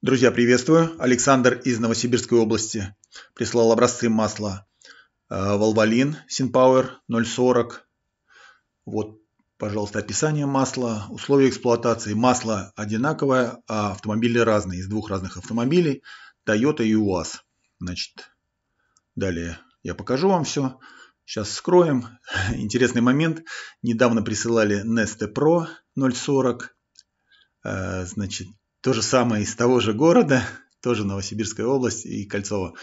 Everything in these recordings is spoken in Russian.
Друзья, приветствую. Александр из Новосибирской области прислал образцы масла э, Волвалин Синпауэр 0,40. Вот, пожалуйста, описание масла, условия эксплуатации. Масло одинаковое, а автомобили разные, из двух разных автомобилей, Toyota и УАЗ. Значит, далее я покажу вам все. Сейчас скроем. Интересный момент. Недавно присылали Neste Pro 0.40. Э, значит, то же самое из того же города, тоже Новосибирская область и Кольцово.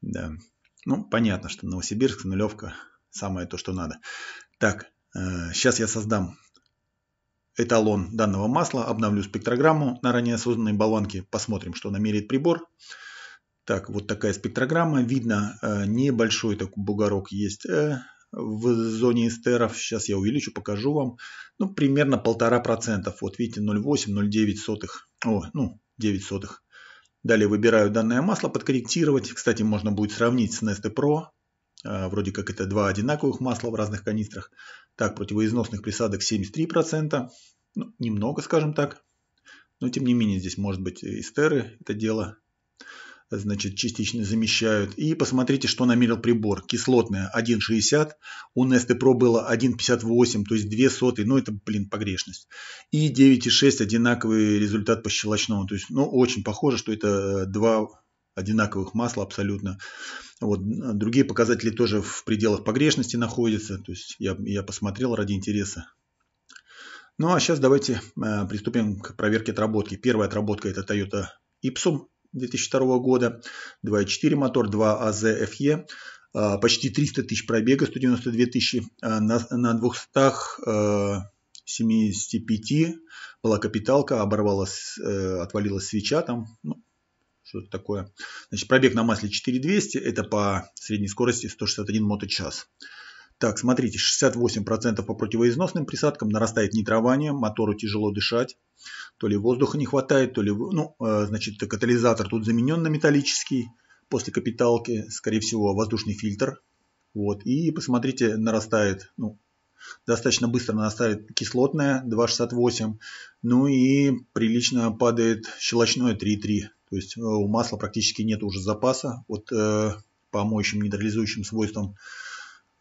Да. Ну, понятно, что Новосибирск, нулевка, самое то, что надо. Так, э, сейчас я создам эталон данного масла, обновлю спектрограмму на ранее созданной болванке, посмотрим, что намерит прибор. Так, вот такая спектрограмма, видно э, небольшой такой бугорок есть, э, в зоне эстеров. Сейчас я увеличу, покажу вам. Ну, примерно полтора процентов. Вот видите, 0,8, 0,9 сотых. ну, 9 Далее выбираю данное масло, подкорректировать. Кстати, можно будет сравнить с Neste Pro. А, вроде как это два одинаковых масла в разных канистрах. Так, противоизносных присадок 73%. Ну, немного, скажем так. Но тем не менее, здесь может быть эстеры, это дело значит, частично замещают. И посмотрите, что намерил прибор. Кислотная 1,60, у Neste Pro было 1,58, то есть 2 сотые, ну это, блин, погрешность. И 9,6 одинаковый результат по щелочному, то есть, ну, очень похоже, что это э, два одинаковых масла абсолютно. Вот. Другие показатели тоже в пределах погрешности находятся, то есть я, я посмотрел ради интереса. Ну а сейчас давайте э, приступим к проверке отработки. Первая отработка это Toyota Ipsum 2002 года, 2.4 мотор, 2 АЗ а, почти 300 тысяч пробега, 192 тысячи а, на, на 200 а, была капиталка, оборвалась, э, отвалилась свеча там, ну, что-то такое. Значит, пробег на масле 4200, это по средней скорости 161 моточас. Так, смотрите, 68% по противоизносным присадкам нарастает нитрование, мотору тяжело дышать то ли воздуха не хватает, то ли, ну, э, значит, катализатор тут заменен на металлический после капиталки, скорее всего, воздушный фильтр. Вот, и посмотрите, нарастает, ну, достаточно быстро нарастает кислотная 2,68, ну и прилично падает щелочное 3,3. То есть э, у масла практически нет уже запаса вот э, по моющим нейтрализующим свойствам.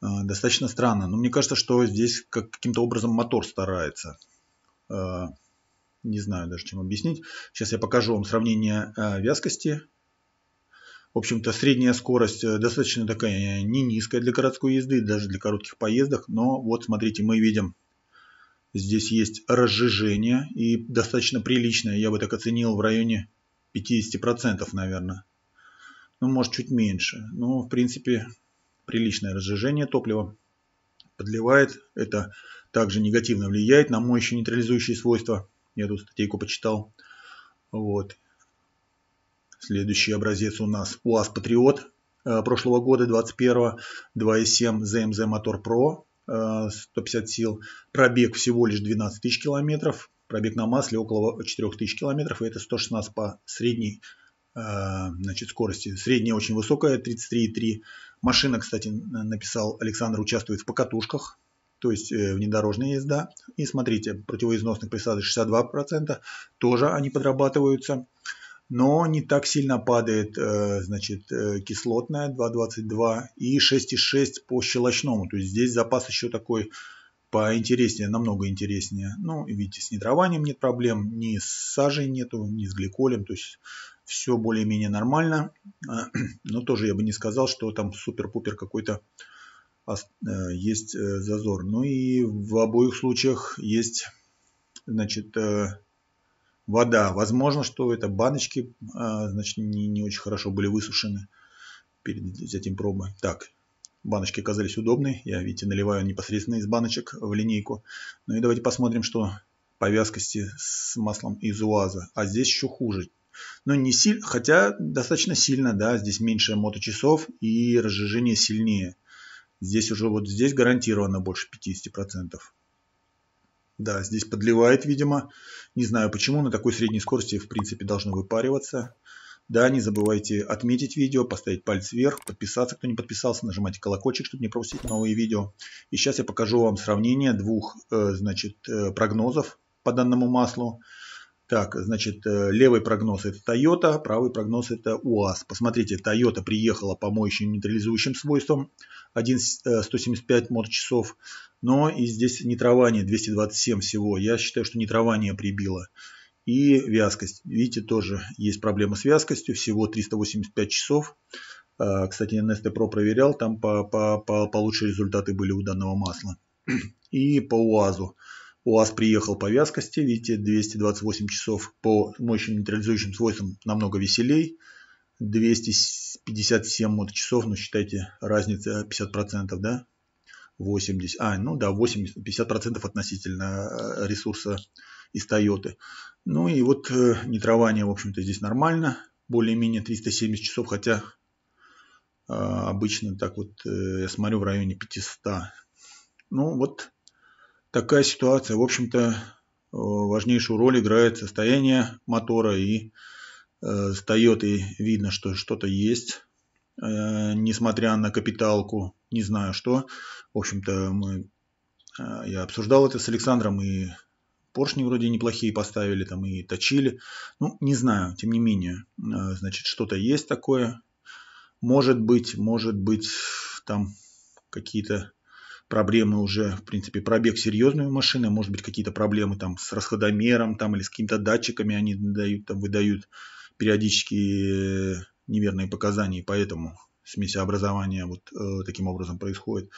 Э, достаточно странно. Но мне кажется, что здесь как, каким-то образом мотор старается. Э, не знаю даже, чем объяснить. Сейчас я покажу вам сравнение э, вязкости. В общем-то, средняя скорость э, достаточно такая э, не низкая для городской езды, даже для коротких поездок. Но вот смотрите, мы видим, здесь есть разжижение и достаточно приличное. Я бы так оценил в районе 50%, наверное. Ну, может, чуть меньше. Но, в принципе, приличное разжижение топлива подливает. Это также негативно влияет на моющие нейтрализующие свойства я тут статейку почитал. Вот. Следующий образец у нас УАЗ Патриот э, прошлого года, 21 2.7 ZMZ Motor Pro, 150 э, сил. Пробег всего лишь 12 тысяч километров. Пробег на масле около 4 тысяч километров. И это 116 по средней э, значит, скорости. Средняя очень высокая, 33,3. Машина, кстати, написал Александр, участвует в покатушках то есть э, внедорожная езда. И смотрите, противоизносных присадок 62%, тоже они подрабатываются. Но не так сильно падает э, значит, э, кислотная 2,22 и 6,6 по щелочному. То есть здесь запас еще такой поинтереснее, намного интереснее. Ну, видите, с нитрованием нет проблем, ни с сажей нету, ни с гликолем. То есть все более-менее нормально. Но тоже я бы не сказал, что там супер-пупер какой-то Э, есть э, зазор. Ну и в обоих случаях есть значит, э, вода. Возможно, что это баночки а, значит, не, не очень хорошо были высушены перед этим пробы. Так, баночки оказались удобны. Я, видите, наливаю непосредственно из баночек в линейку. Ну и давайте посмотрим, что по вязкости с маслом из УАЗа. А здесь еще хуже. Но ну, не сильно, хотя достаточно сильно, да, здесь меньше моточасов и разжижение сильнее. Здесь уже вот здесь гарантированно больше 50%. Да, здесь подливает, видимо. Не знаю почему, на такой средней скорости в принципе должно выпариваться. Да, не забывайте отметить видео, поставить палец вверх, подписаться, кто не подписался, нажимайте колокольчик, чтобы не пропустить новые видео. И сейчас я покажу вам сравнение двух э, значит, э, прогнозов по данному маслу. Так, значит, э, левый прогноз это Toyota, правый прогноз это УАЗ. Посмотрите, Toyota приехала по моющим нейтрализующим свойствам 1, 175 э, моточасов, но и здесь нитрование 227 всего. Я считаю, что нитрование прибило. И вязкость. Видите, тоже есть проблема с вязкостью, всего 385 часов. А, кстати, Neste Pro проверял, там по, по, по, получше результаты были у данного масла. И по УАЗу у вас приехал по вязкости, видите, 228 часов по мощным нейтрализующим свойствам намного веселей, 257 вот часов, ну считайте, разница 50%, да, 80, а, ну да, 80, 50% относительно э, ресурса из Тойоты. Ну и вот э, нитрование, в общем-то, здесь нормально, более-менее 370 часов, хотя э, обычно так вот я смотрю в районе 500. Ну вот такая ситуация, в общем-то, э, важнейшую роль играет состояние мотора и э, встает и видно, что что-то есть, э, несмотря на капиталку, не знаю что. В общем-то, мы, э, я обсуждал это с Александром и поршни вроде неплохие поставили там и точили. Ну, не знаю, тем не менее, значит, что-то есть такое. Может быть, может быть, там какие-то проблемы уже, в принципе, пробег серьезной машины, может быть, какие-то проблемы там с расходомером там, или с какими-то датчиками они дают, там, выдают периодически э, неверные показания, и поэтому смесеобразование вот э, таким образом происходит.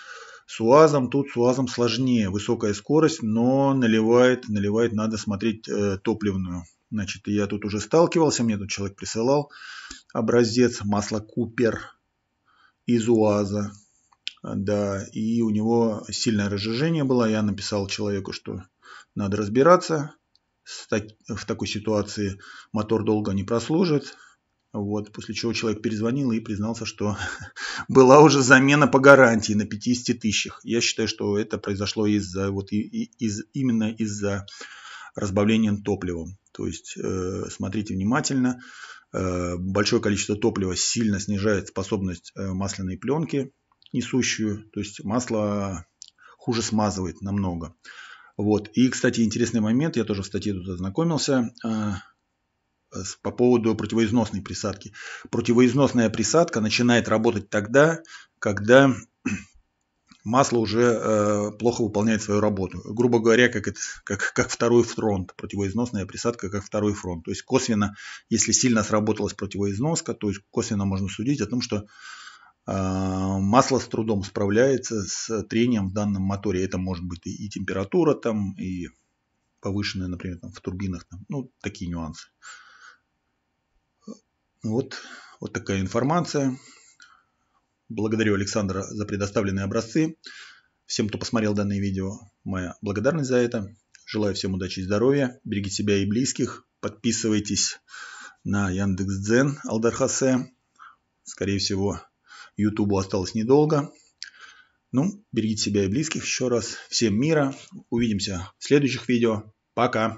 С УАЗом тут с УАЗом сложнее, высокая скорость, но наливает, наливает, надо смотреть э, топливную. Значит, я тут уже сталкивался, мне тут человек присылал образец масла Купер из УАЗа. Да, и у него сильное разжижение было. Я написал человеку, что надо разбираться в такой ситуации. Мотор долго не прослужит. Вот, после чего человек перезвонил и признался, что была уже замена по гарантии на 50 тысячах. Я считаю, что это произошло из-за вот из, именно из-за разбавления топливом. То есть э, смотрите внимательно. Э, большое количество топлива сильно снижает способность э, масляной пленки несущую, то есть масло хуже смазывает намного. Вот. И, кстати, интересный момент, я тоже в статье тут ознакомился, э, по поводу противоизносной присадки. Противоизносная присадка начинает работать тогда, когда масло уже э, плохо выполняет свою работу. Грубо говоря, как, это, как, как второй фронт, противоизносная присадка как второй фронт. То есть косвенно, если сильно сработалась противоизноска, то есть косвенно можно судить о том, что а, масло с трудом справляется с трением в данном моторе. Это может быть и температура там, и повышенная, например, там, в турбинах. Там, ну, такие нюансы. Вот, вот такая информация. Благодарю Александра за предоставленные образцы. Всем, кто посмотрел данное видео, моя благодарность за это. Желаю всем удачи и здоровья. Берегите себя и близких. Подписывайтесь на Яндекс.Дзен Алдархасе. Скорее всего, Ютубу осталось недолго. Ну, берегите себя и близких еще раз. Всем мира. Увидимся в следующих видео. Пока.